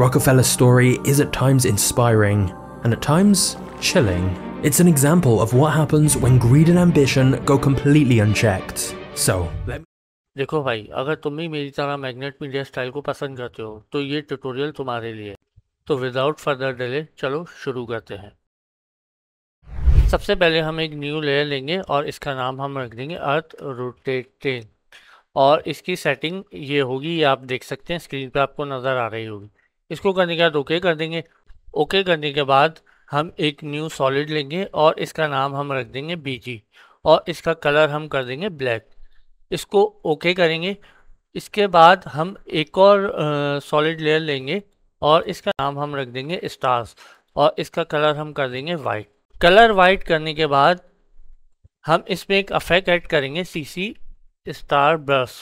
Rockefeller's story is at times inspiring, and at times chilling. It's an example of what happens when greed and ambition go completely unchecked. So, let me देखो भाई अगर तुम भी मेरी तरह magnet media style को पसंद करते हो तो ये ट्यूटोरियल तुम्हारे लिए तो विदाउट फर्दर डिले चलो शुरू करते हैं सबसे पहले हम एक न्यू लेयर लेंगे और इसका नाम हम रख देंगे अर्थ रोटेटिंग और इसकी सेटिंग ये होगी ये आप देख सकते हैं स्क्रीन पे आपको नज़र आ रही होगी इसको करने के बाद ओके कर देंगे ओके करने के बाद हम एक न्यू सॉलिड लेंगे और इसका नाम हम रख देंगे बीजी और इसका कलर हम कर देंगे ब्लैक इसको ओके करेंगे इसके बाद हम एक और सॉलिड लेयर लेंगे और इसका नाम हम रख देंगे स्टार्स और इसका कलर हम कर देंगे वाइट कलर वाइट करने के बाद हम इसमें एक अफेक्ट ऐड करेंगे सी सी स्टार ब्रश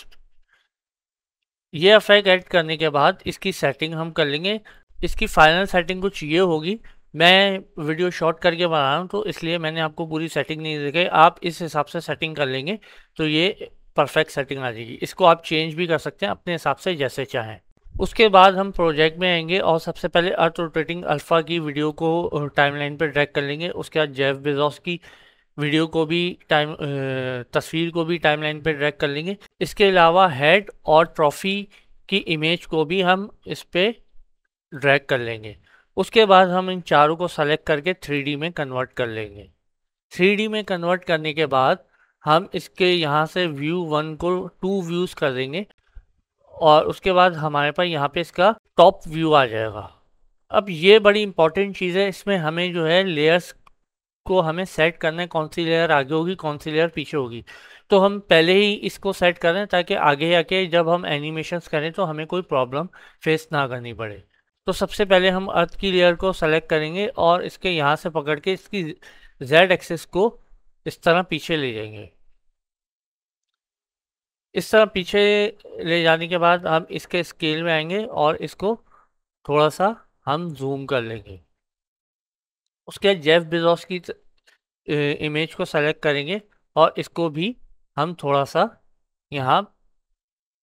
ये अफेक्ट ऐड करने के बाद इसकी सेटिंग हम कर लेंगे इसकी फाइनल सेटिंग कुछ ये होगी मैं वीडियो शॉर्ट करके बना रहा हूँ तो इसलिए मैंने आपको पूरी सेटिंग नहीं दिखाई आप इस हिसाब से सेटिंग कर लेंगे तो ये परफेक्ट सेटिंग आ जाएगी इसको आप चेंज भी कर सकते हैं अपने हिसाब से जैसे चाहें उसके बाद हम प्रोजेक्ट में आएंगे और सबसे पहले अर्थ रोटेटिंग अल्फ़ा की वीडियो को टाइमलाइन uh, पर ड्रैग कर लेंगे उसके बाद जेफ बेजॉस की वीडियो को भी टाइम तस्वीर को भी टाइमलाइन पे ड्रैग कर लेंगे इसके अलावा हेड और ट्रॉफी की इमेज को भी हम इस पर ड्रैग कर लेंगे उसके बाद हम इन चारों को सेलेक्ट करके थ्री में कन्वर्ट कर लेंगे थ्री में कन्वर्ट करने के बाद हम इसके यहाँ से व्यू वन को टू व्यूज़ कर देंगे और उसके बाद हमारे पास यहाँ पे इसका टॉप व्यू आ जाएगा अब ये बड़ी इंपॉर्टेंट चीज़ है इसमें हमें जो है लेयर्स को हमें सेट करना है कौन सी लेयर आगे होगी कौन सी लेयर पीछे होगी तो हम पहले ही इसको सेट कर रहे हैं ताकि आगे आके जब हम एनिमेशन करें तो हमें कोई प्रॉब्लम फेस ना करनी पड़े तो सबसे पहले हम अर्थ की लेयर को सेलेक्ट करेंगे और इसके यहाँ से पकड़ के इसकी जेड एक्सेस को इस तरह पीछे ले जाएंगे इस तरह पीछे ले जाने के बाद हम इसके स्केल में आएंगे और इसको थोड़ा सा हम जूम कर लेंगे उसके बाद जेफ बेजोस की इमेज को सेलेक्ट करेंगे और इसको भी हम थोड़ा सा यहाँ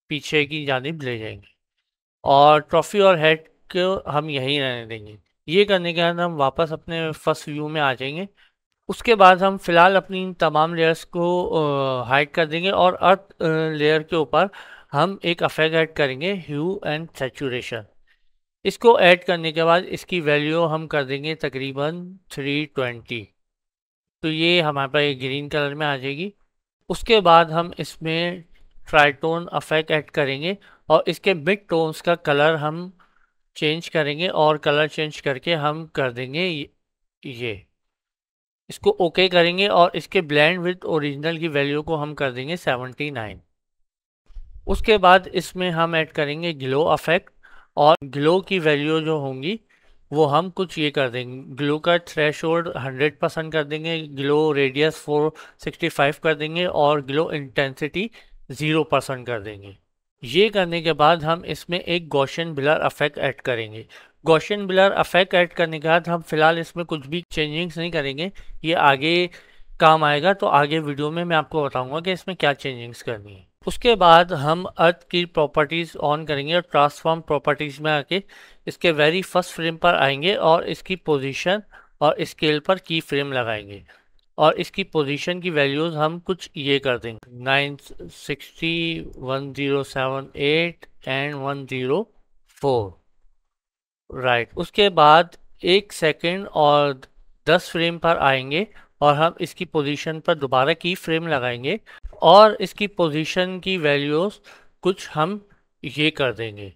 पीछे की जानब ले जाएंगे और ट्रॉफी और हेड को हम यहीं रहने देंगे ये करने के बाद हम वापस अपने फर्स्ट व्यू में आ जाएंगे उसके बाद हम फिलहाल अपनी इन तमाम लेयर्स को हाइड कर देंगे और अर्थ लेयर के ऊपर हम एक अफेक्ट ऐड करेंगे ह्यू एंड सेचुरेशन इसको ऐड करने के बाद इसकी वैल्यू हम कर देंगे तकरीबन 320 तो ये हमारे पास ग्रीन कलर में आ जाएगी उसके बाद हम इसमें ट्राइटोन अफेक्ट ऐड करेंगे और इसके मिड टोन्स का कलर हम चेंज करेंगे और कलर चेंज करके हम कर देंगे ये इसको ओके okay करेंगे और इसके ब्लेंड विथ ओरिजिनल की वैल्यू को हम कर देंगे 79 उसके बाद इसमें हम ऐड करेंगे ग्लो अफेक्ट और ग्लो की वैल्यू जो होंगी वो हम कुछ ये कर देंगे ग्लो का थ्रेश होल्ड हंड्रेड परसेंट कर देंगे glow radius four sixty five कर देंगे और ग्लो इंटेंसिटी ज़ीरो परसेंट कर देंगे ये करने के बाद हम इसमें एक गोशन ब्लर अफेक्ट ऐड करेंगे गोशन ब्लर अफेक्ट ऐड करने के बाद हम फिलहाल इसमें कुछ भी चेंजिंग्स नहीं करेंगे ये आगे काम आएगा तो आगे वीडियो में मैं आपको बताऊँगा कि इसमें क्या चेंजिंग्स करनी है उसके बाद हम अर्थ की प्रॉपर्टीज़ ऑन करेंगे और ट्रांसफॉर्म प्रॉपर्टीज़ में आके इसके वेरी फर्स्ट फ्रेम पर आएंगे और इसकी पोजीशन और स्केल पर की फ्रेम लगाएंगे और इसकी पोजीशन की वैल्यूज़ हम कुछ ये कर देंगे nine sixty one zero seven eight and one zero four right उसके बाद एक सेकेंड और दस फ्रेम पर आएंगे और हम इसकी पोजीशन पर दोबारा की फ्रेम लगाएंगे और इसकी पोजीशन की वैल्यूज कुछ हम ये कर देंगे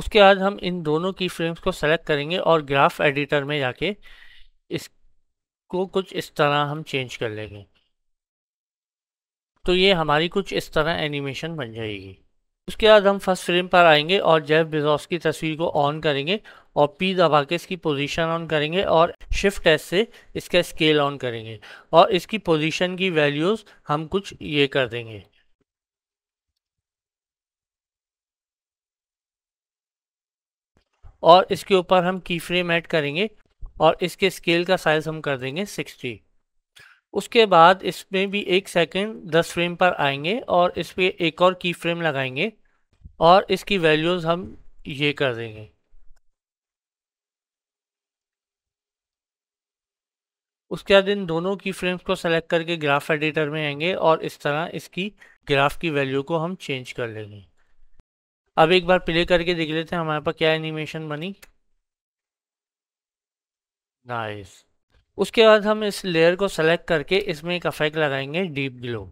उसके बाद हम इन दोनों की फ्रेम्स को सेलेक्ट करेंगे और ग्राफ एडिटर में जाके इसको कुछ इस तरह हम चेंज कर लेंगे तो ये हमारी कुछ इस तरह एनिमेशन बन जाएगी उसके बाद हम फर्स्ट फ्रेम पर आएंगे और जेफ बेजोस की तस्वीर को ऑन करेंगे और पी दबा के इसकी पोजीशन ऑन करेंगे और शिफ्ट एस से इसका स्केल ऑन करेंगे और इसकी पोजीशन की वैल्यूज़ हम कुछ ये कर देंगे और इसके ऊपर हम की फ्रेम ऐड करेंगे और इसके स्केल का साइज़ हम कर देंगे सिक्सटी उसके बाद इसमें भी एक सेकंड दस फ्रेम पर आएंगे और इस पर एक और की फ्रेम लगाएंगे और इसकी वैल्यूज़ हम ये कर देंगे उसके बाद इन दोनों की फ्रेम्स को सेलेक्ट करके ग्राफ एडिटर में आएंगे और इस तरह इसकी ग्राफ की वैल्यू को हम चेंज कर लेंगे अब एक बार प्ले करके देख लेते हैं हमारे पास क्या एनिमेशन बनी नाइस उसके बाद हम इस लेयर को सेलेक्ट करके इसमें एक अफेक्ट लगाएंगे डीप ग्लो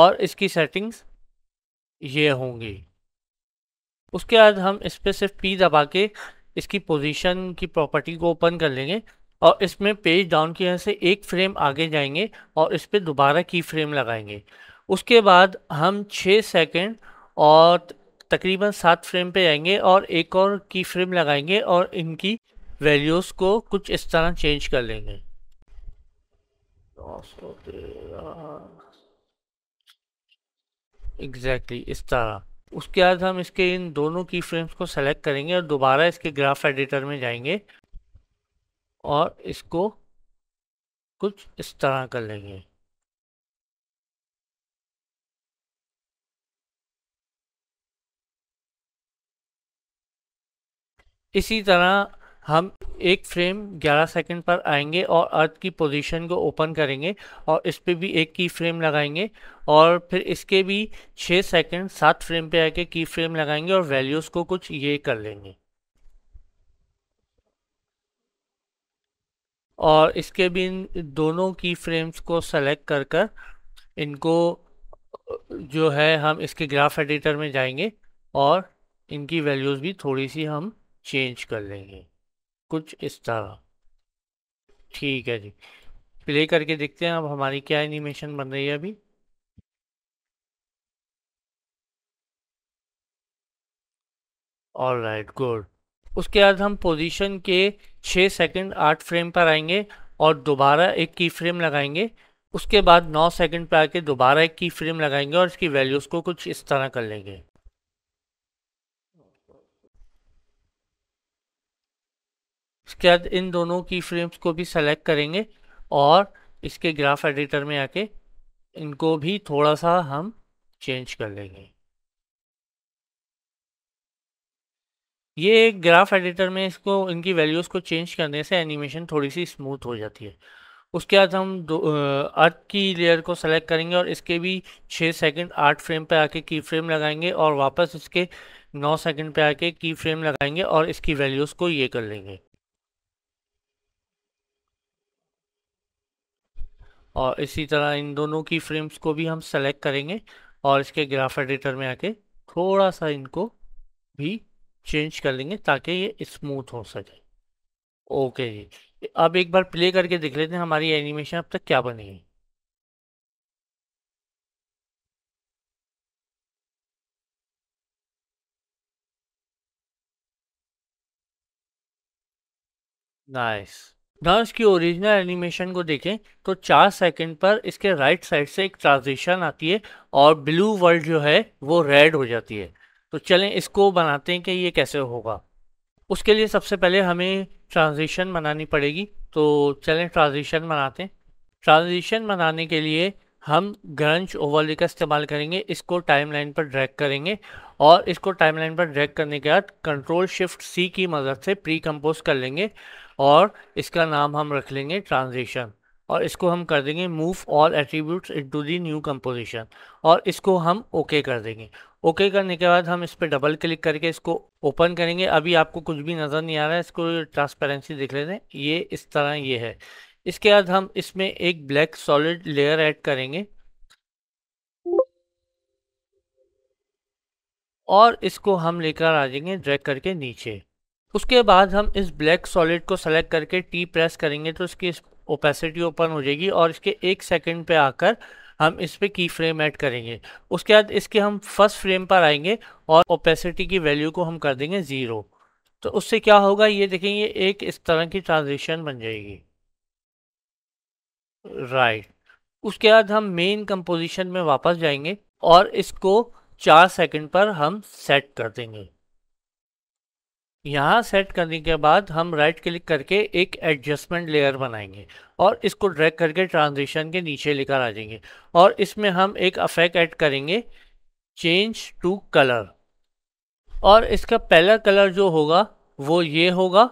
और इसकी सेटिंग्स ये होंगे उसके बाद हम इस पर सिर्फ पी दबा के इसकी पोजीशन की प्रॉपर्टी को ओपन कर लेंगे और इसमें पेज डाउन की वजह से एक फ्रेम आगे जाएंगे और इस पर दोबारा की फ्रेम लगाएंगे उसके बाद हम छः सेकेंड और तकरीबन सात फ्रेम पे जाएंगे और एक और की फ्रेम लगाएंगे और इनकी वैल्यूज़ को कुछ इस तरह चेंज कर लेंगे एग्जैक्टली exactly, इस तरह उसके बाद हम इसके इन दोनों की फ्रेम्स को सेलेक्ट करेंगे और दोबारा इसके ग्राफ एडिटर में जाएंगे और इसको कुछ इस तरह कर लेंगे इसी तरह हम एक फ्रेम 11 सेकंड पर आएंगे और अर्थ की पोजीशन को ओपन करेंगे और इस पर भी एक की फ्रेम लगाएंगे और फिर इसके भी 6 सेकंड सात फ्रेम पे आके की फ्रेम लगाएंगे और वैल्यूज़ को कुछ ये कर लेंगे और इसके भी इन दोनों की फ्रेम्स को सेलेक्ट कर कर इनको जो है हम इसके ग्राफ एडिटर में जाएंगे और इनकी वैल्यूज़ भी थोड़ी सी हम चेंज कर लेंगे कुछ इस तरह ठीक है जी प्ले करके देखते हैं अब हमारी क्या एनिमेशन बन रही है अभी ऑल राइट गुड उसके बाद हम पोजीशन के छः सेकंड आठ फ्रेम पर आएंगे और दोबारा एक की फ्रेम लगाएंगे उसके बाद नौ सेकंड पर आके दोबारा एक की फ्रेम लगाएंगे और इसकी वैल्यूज़ को कुछ इस तरह कर लेंगे उसके बाद इन दोनों की फ्रेम्स को भी सेलेक्ट करेंगे और इसके ग्राफ एडिटर में आके इनको भी थोड़ा सा हम चेंज कर लेंगे ये ग्राफ एडिटर में इसको इनकी वैल्यूज़ को चेंज करने से एनिमेशन थोड़ी सी स्मूथ हो जाती है उसके बाद हम दो अर्थ की लेयर को सेलेक्ट करेंगे और इसके भी छः सेकंड आठ फ्रेम पे आके की फ्रेम लगाएंगे और वापस इसके नौ सेकंड पे आके की फ्रेम लगाएंगे और इसकी वैल्यूज़ को ये कर लेंगे और इसी तरह इन दोनों की फ्रेम्स को भी हम सेलेक्ट करेंगे और इसके ग्राफ एडिटर में आके थोड़ा सा इनको भी चेंज कर लेंगे ताकि ये स्मूथ हो सके ओके जी अब एक बार प्ले करके देख लेते हैं हमारी एनिमेशन अब तक क्या बनेगी नाइस nice. ना इसकी ओरिजिनल एनिमेशन को देखें तो चार सेकंड पर इसके राइट साइड से एक ट्रांजिशन आती है और ब्लू वर्ल्ड जो है वो रेड हो जाती है तो चलें इसको बनाते हैं कि ये कैसे होगा उसके लिए सबसे पहले हमें ट्रांजिशन बनानी पड़ेगी तो चलें ट्रांजिशन बनाते हैं ट्रांजिशन बनाने के लिए हम ग्रंच ओवरले का इस्तेमाल करेंगे इसको टाइमलाइन पर ड्रैग करेंगे और इसको टाइमलाइन पर ड्रैग करने के बाद कंट्रोल शिफ्ट सी की मदद से प्री कंपोज कर लेंगे और इसका नाम हम रख लेंगे ट्रांजिशन और इसको हम कर देंगे move all attributes into the new composition और इसको हम ओके okay कर देंगे ओके okay करने के बाद हम इस पर डबल क्लिक करके इसको ओपन करेंगे अभी आपको कुछ भी नज़र नहीं आ रहा है इसको ट्रांसपेरेंसी दिख लेते हैं ये इस तरह ये है इसके बाद हम इसमें एक ब्लैक सॉलिड लेयर ऐड करेंगे और इसको हम लेकर आ जाएंगे ड्रैग करके नीचे उसके बाद हम इस ब्लैक सॉलिड को सेलेक्ट करके टी प्रेस करेंगे तो इसकी ओपेसिटी ओपन हो जाएगी और इसके एक सेकंड पे आकर हम इस पर की फ्रेम ऐड करेंगे उसके बाद इसके हम फर्स्ट फ्रेम पर आएंगे और ओपेसिटी की वैल्यू को हम कर देंगे ज़ीरो तो उससे क्या होगा ये देखेंगे एक इस तरह की ट्रांजिशन बन जाएगी राइट उसके बाद हम मेन कंपोजिशन में वापस जाएंगे और इसको चार सेकंड पर हम सेट कर देंगे यहाँ सेट करने के बाद हम राइट क्लिक करके एक एडजस्टमेंट लेयर बनाएंगे और इसको ड्रैग करके ट्रांजिशन के नीचे लेकर आ जाएंगे और इसमें हम एक अफेक्ट ऐड करेंगे चेंज टू कलर और इसका पहला कलर जो होगा वो ये होगा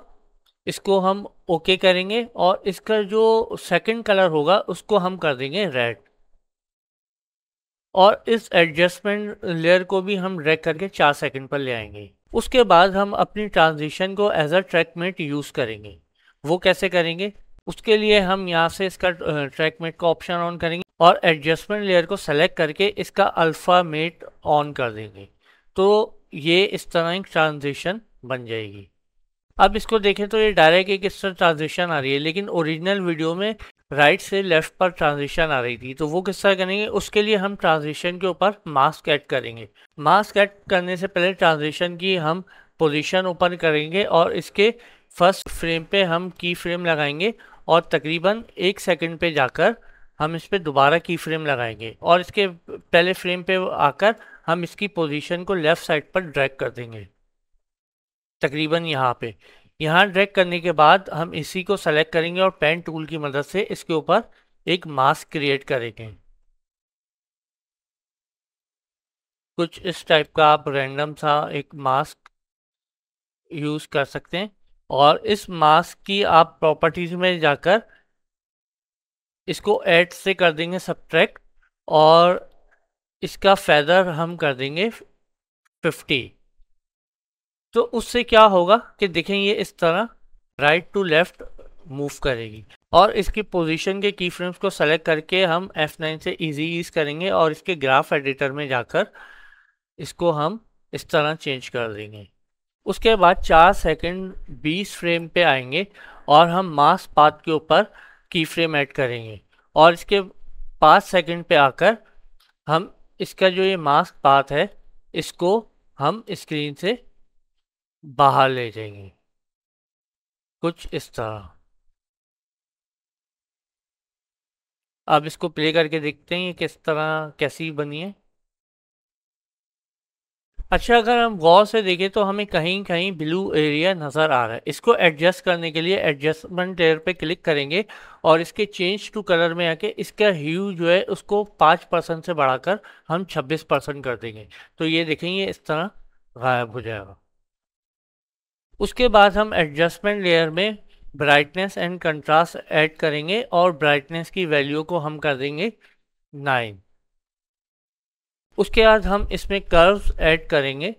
इसको हम ओके okay करेंगे और इसका जो सेकंड कलर होगा उसको हम कर देंगे रेड और इस एडजस्टमेंट लेयर को भी हम ड्रैग करके चार सेकंड पर ले आएंगे उसके बाद हम अपनी ट्रांजिशन को as a track matte use करेंगे वो कैसे करेंगे उसके लिए हम यहाँ से इसका ट्रैक मेट का ऑप्शन ऑन करेंगे और एडजस्टमेंट लेयर को सेलेक्ट करके इसका अल्फ़ा मेट ऑन कर देंगे तो ये इस तरह की ट्रांजिशन बन जाएगी अब इसको देखें तो ये डायरेक्ट एक इस तरह ट्रांजेक्शन आ रही है लेकिन ओरिजिनल वीडियो में राइट से लेफ्ट पर ट्रांजिशन आ रही थी तो वो किस तरह करेंगे उसके लिए हम ट्रांजिशन के ऊपर मास्क ऐड करेंगे मास्क ऐड करने से पहले ट्रांजिशन की हम पोजीशन ओपन करेंगे और इसके फर्स्ट फ्रेम पे हम की फ्रेम लगाएंगे और तकरीबन एक सेकेंड पे जाकर हम इस पर दोबारा की फ्रेम लगाएंगे और इसके पहले फ्रेम पे आकर हम इसकी पोजीशन को लेफ़्ट साइड पर ड्रैग कर देंगे तकरीबन यहाँ पे यहाँ ड्रैग करने के बाद हम इसी को सेलेक्ट करेंगे और पेन टूल की मदद से इसके ऊपर एक मास्क क्रिएट करेंगे कुछ इस टाइप का आप रैंडम सा एक मास्क यूज़ कर सकते हैं और इस मास्क की आप प्रॉपर्टीज़ में जाकर इसको ऐड से कर देंगे सब्ट्रैक्ट और इसका फैदर हम कर देंगे फिफ्टी तो उससे क्या होगा कि देखें ये इस तरह राइट टू लेफ़्ट मूव करेगी और इसकी पोजीशन के की फ्रेम्स को सेलेक्ट करके हम F9 से इजी यूज करेंगे और इसके ग्राफ एडिटर में जाकर इसको हम इस तरह चेंज कर देंगे उसके बाद चार सेकंड 20 फ्रेम पे आएंगे और हम मास पाथ के ऊपर की फ्रेम ऐड करेंगे और इसके पाँच सेकंड पे आकर हम इसका जो ये मास्क पाथ है इसको हम स्क्रीन से बाहर ले जाएंगी कुछ इस तरह अब इसको प्ले करके देखते हैं किस तरह कैसी बनी है अच्छा अगर हम गौर से देखें तो हमें कहीं कहीं ब्लू एरिया नज़र आ रहा है इसको एडजस्ट करने के लिए एडजस्टमेंट एयर पे क्लिक करेंगे और इसके चेंज टू कलर में आके इसका ह्यू जो है उसको पाँच परसेंट से बढ़ाकर हम छब्बीस परसेंट कर देंगे तो ये देखेंगे इस तरह गायब हो जाएगा उसके बाद हम एडजस्टमेंट लेयर में ब्राइटनेस एंड कंट्रास्ट ऐड करेंगे और ब्राइटनेस की वैल्यू को हम कर देंगे नाइन उसके बाद हम इसमें कर्व्स ऐड करेंगे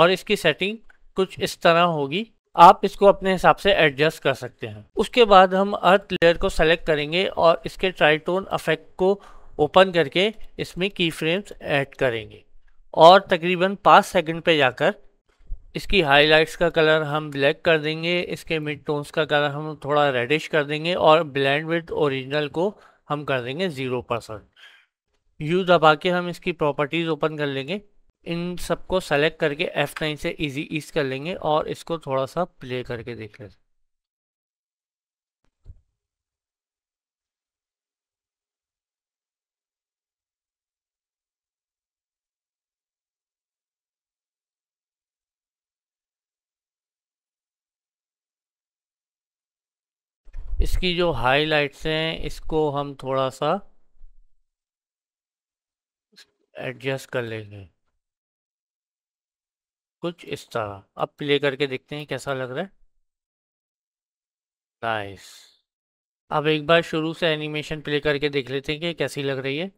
और इसकी सेटिंग कुछ इस तरह होगी आप इसको अपने हिसाब से एडजस्ट कर सकते हैं उसके बाद हम अर्थ लेयर को सेलेक्ट करेंगे और इसके ट्राइटोन अफेक्ट को ओपन करके इसमें की फ्रेम्स ऐड करेंगे और तकरीबन पाँच सेकंड पे जाकर इसकी हाइलाइट्स का कलर हम ब्लैक कर देंगे इसके मिड टोन्स का कलर हम थोड़ा रेडिश कर देंगे और ब्लैंड विथ ओरिजिनल को हम कर देंगे ज़ीरो परसेंट यू दबा के हम इसकी प्रॉपर्टीज़ ओपन कर लेंगे इन सबको सेलेक्ट करके F9 से इजी ईज कर लेंगे और इसको थोड़ा सा प्ले करके देख लेंगे इसकी जो हाईलाइट्स हैं इसको हम थोड़ा सा एडजस्ट कर लेंगे कुछ इस तरह अब प्ले करके देखते हैं कैसा लग रहा है नाइस अब एक बार शुरू से एनिमेशन प्ले करके देख लेते हैं कि कैसी लग रही है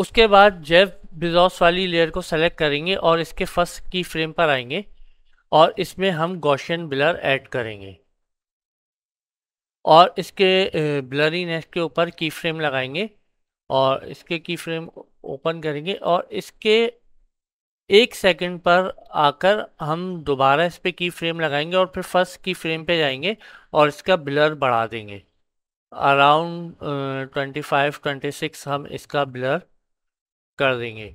उसके बाद जेफ बिजॉस वाली लेयर को सेलेक्ट करेंगे और इसके फर्स्ट की फ्रेम पर आएंगे और इसमें हम गोशन ब्लर ऐड करेंगे और इसके ब्लरी नेस्ट के ऊपर की फ्रेम लगाएंगे और इसके की फ्रेम ओपन करेंगे और इसके एक सेकंड पर आकर हम दोबारा इस पर की फ्रेम लगाएंगे और फिर फर्स्ट की फ्रेम पे जाएंगे और इसका ब्लर बढ़ा देंगे around twenty five twenty six हम इसका ब्लर कर देंगे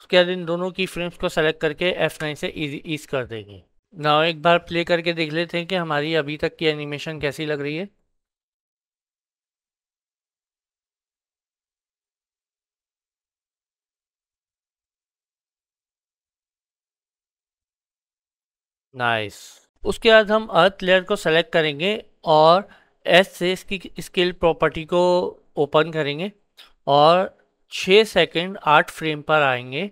उसके बाद इन दोनों की फ्रेम्स को सेलेक्ट करके F9 से ईज e, कर देंगे नाउ एक बार प्ले करके देख लेते हैं कि हमारी अभी तक की एनिमेशन कैसी लग रही है नाइस nice. उसके बाद हम अर्थ लेयर को सेलेक्ट करेंगे और एस से इसकी स्केल प्रॉपर्टी को ओपन करेंगे और छः सेकंड आठ फ्रेम पर आएंगे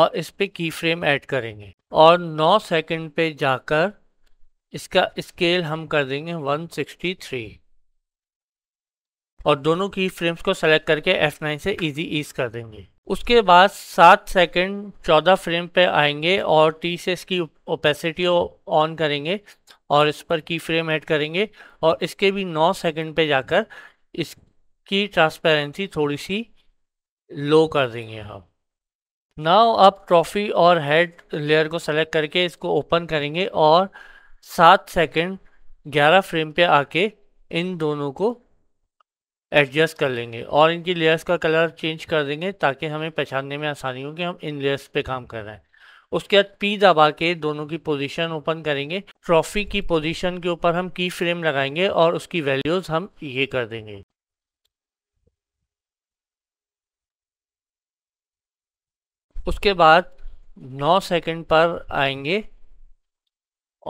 और इस पर की फ्रेम ऐड करेंगे और नौ सेकंड पे जाकर इसका स्केल हम कर देंगे 163 और दोनों की फ्रेम्स को सेलेक्ट करके F9 से इजी ईज कर देंगे उसके बाद सात सेकंड चौदह फ्रेम पे आएंगे और टी से इसकी ओपेसिटी ऑन करेंगे और इस पर की फ्रेम ऐड करेंगे और इसके भी नौ सेकंड पे जाकर इस की ट्रांसपेरेंसी थोड़ी सी लो कर देंगे हम नाउ आप ट्रॉफी और हेड लेयर को सेलेक्ट करके इसको ओपन करेंगे और सात सेकंड ग्यारह फ्रेम पे आके इन दोनों को एडजस्ट कर लेंगे और इनकी लेयर्स का कलर चेंज कर देंगे ताकि हमें पहचानने में आसानी हो कि हम इन लेयर्स पे काम कर रहे हैं उसके बाद पी दबा के दोनों की पोजीशन ओपन करेंगे ट्रॉफी की पोजीशन के ऊपर हम की फ्रेम लगाएंगे और उसकी वैल्यूज़ हम ये कर देंगे उसके बाद 9 सेकंड पर आएंगे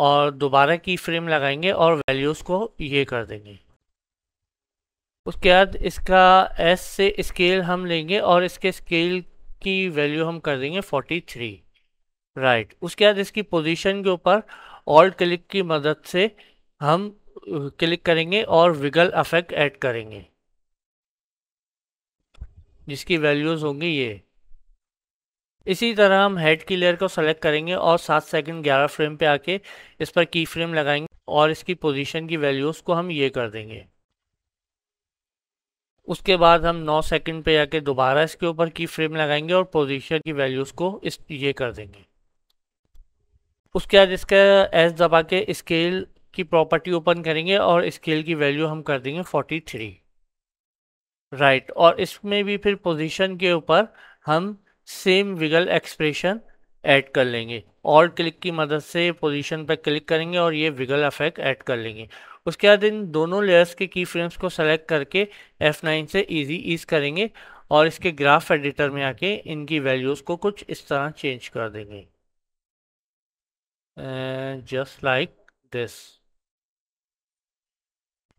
और दोबारा की फ्रेम लगाएंगे और वैल्यूज़ को ये कर देंगे उसके बाद इसका एस से स्केल हम लेंगे और इसके स्केल की वैल्यू हम कर देंगे 43 राइट right. उसके बाद इसकी पोजीशन के ऊपर ऑल्ट क्लिक की मदद से हम क्लिक uh, करेंगे और विगल अफेक्ट ऐड करेंगे जिसकी वैल्यूज़ होंगी ये इसी तरह हम हेड की लेयर को सेलेक्ट करेंगे और सात सेकंड ग्यारह फ्रेम पे आके इस पर की फ्रेम लगाएंगे और इसकी पोजीशन की वैल्यूज़ को हम ये कर देंगे उसके बाद हम नौ सेकंड पे आके दोबारा इसके ऊपर की फ्रेम लगाएंगे और पोजीशन की वैल्यूज़ को इस ये कर देंगे उसके बाद इसका एस दबा के स्केल की प्रॉपर्टी ओपन करेंगे और स्केल की वैल्यू हम कर देंगे फोर्टी राइट right. और इसमें भी फिर पोजिशन के ऊपर हम सेम विगल एक्सप्रेशन ऐड कर लेंगे और क्लिक की मदद से पोजीशन पर क्लिक करेंगे और ये विगल अफेक्ट ऐड कर लेंगे उसके बाद इन दोनों लेयर्स के की फ्रेम्स को सेलेक्ट करके F9 से इजी ईज करेंगे और इसके ग्राफ एडिटर में आके इनकी वैल्यूज़ को कुछ इस तरह चेंज कर देंगे जस्ट लाइक दिस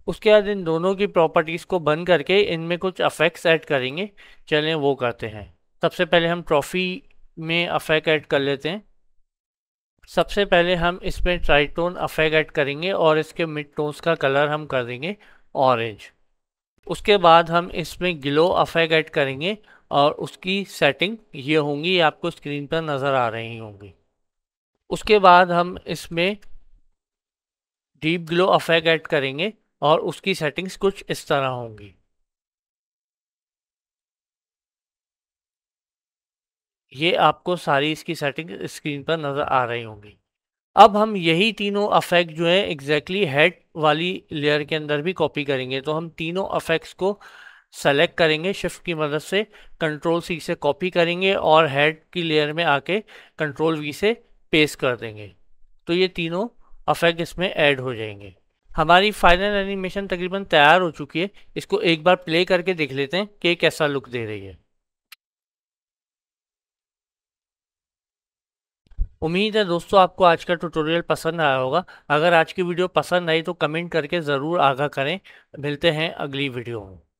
उसके बाद इन दोनों की प्रॉपर्टीज़ को बंद करके इनमें कुछ अफेक्ट्स ऐड करेंगे चलें वो करते हैं सबसे पहले हम ट्रॉफ़ी में अफेक ऐड कर लेते हैं सबसे पहले हम इसमें ट्राइटोन अफेक ऐड करेंगे और इसके मिड टोन्स का कलर हम कर देंगे ऑरेंज उसके बाद हम इसमें ग्लो अफेक ऐड करेंगे और उसकी सेटिंग ये होंगी आपको स्क्रीन पर नज़र आ रही होंगी उसके बाद हम इसमें डीप ग्लो अफेक ऐड करेंगे और उसकी सेटिंग्स कुछ इस तरह होंगी ये आपको सारी इसकी सेटिंग स्क्रीन पर नज़र आ रही होंगी अब हम यही तीनों अफेक्ट जो है एग्जैक्टली हेड वाली लेयर के अंदर भी कॉपी करेंगे तो हम तीनों अफेक्ट्स को सेलेक्ट करेंगे शिफ्ट की मदद से कंट्रोल सी से कॉपी करेंगे और हेड की लेयर में आके कंट्रोल वी से पेस्ट कर देंगे तो ये तीनों अफेक्ट इसमें ऐड हो जाएंगे हमारी फाइनल एनिमेशन तकरीबन तैयार हो चुकी है इसको एक बार प्ले करके देख लेते हैं कि कैसा लुक दे रही है उम्मीद है दोस्तों आपको आज का ट्यूटोरियल पसंद आया होगा अगर आज की वीडियो पसंद आई तो कमेंट करके ज़रूर आगाह करें मिलते हैं अगली वीडियो में